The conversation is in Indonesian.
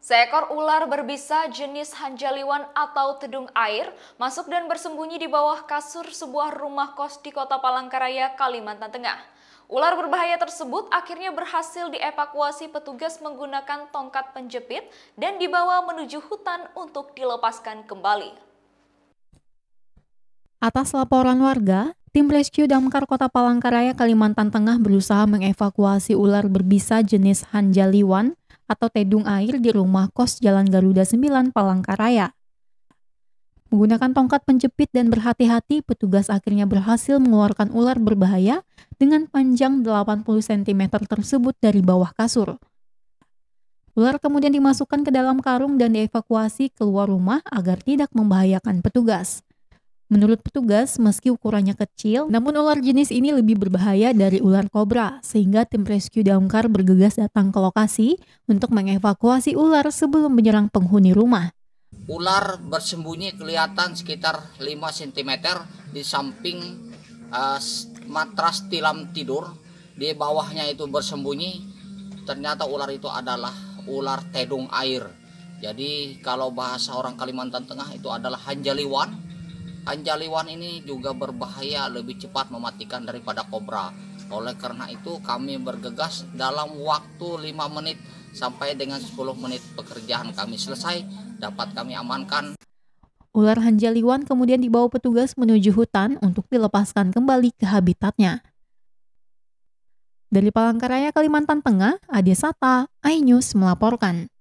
Seekor ular berbisa jenis hanjaliwan atau tedung air masuk dan bersembunyi di bawah kasur sebuah rumah kos di kota Palangkaraya, Kalimantan Tengah. Ular berbahaya tersebut akhirnya berhasil dievakuasi petugas menggunakan tongkat penjepit dan dibawa menuju hutan untuk dilepaskan kembali. Atas laporan warga, Tim rescue damkar kota Palangkaraya, Kalimantan Tengah berusaha mengevakuasi ular berbisa jenis hanjaliwan atau tedung air di rumah kos Jalan Garuda 9 Palangkaraya. Menggunakan tongkat penjepit dan berhati-hati, petugas akhirnya berhasil mengeluarkan ular berbahaya dengan panjang 80 cm tersebut dari bawah kasur. Ular kemudian dimasukkan ke dalam karung dan dievakuasi keluar rumah agar tidak membahayakan petugas. Menurut petugas, meski ukurannya kecil, namun ular jenis ini lebih berbahaya dari ular kobra, sehingga tim rescue damkar bergegas datang ke lokasi untuk mengevakuasi ular sebelum menyerang penghuni rumah. Ular bersembunyi kelihatan sekitar 5 cm di samping uh, matras tilam tidur. Di bawahnya itu bersembunyi, ternyata ular itu adalah ular tedung air. Jadi kalau bahasa orang Kalimantan Tengah itu adalah hanjaliwan Anjaliwan ini juga berbahaya lebih cepat mematikan daripada kobra. Oleh karena itu kami bergegas dalam waktu 5 menit sampai dengan 10 menit pekerjaan kami selesai dapat kami amankan. Ular hanjaliwan kemudian dibawa petugas menuju hutan untuk dilepaskan kembali ke habitatnya. Dari Palangkaraya, Kalimantan Tengah, Adi Sata, iNews melaporkan.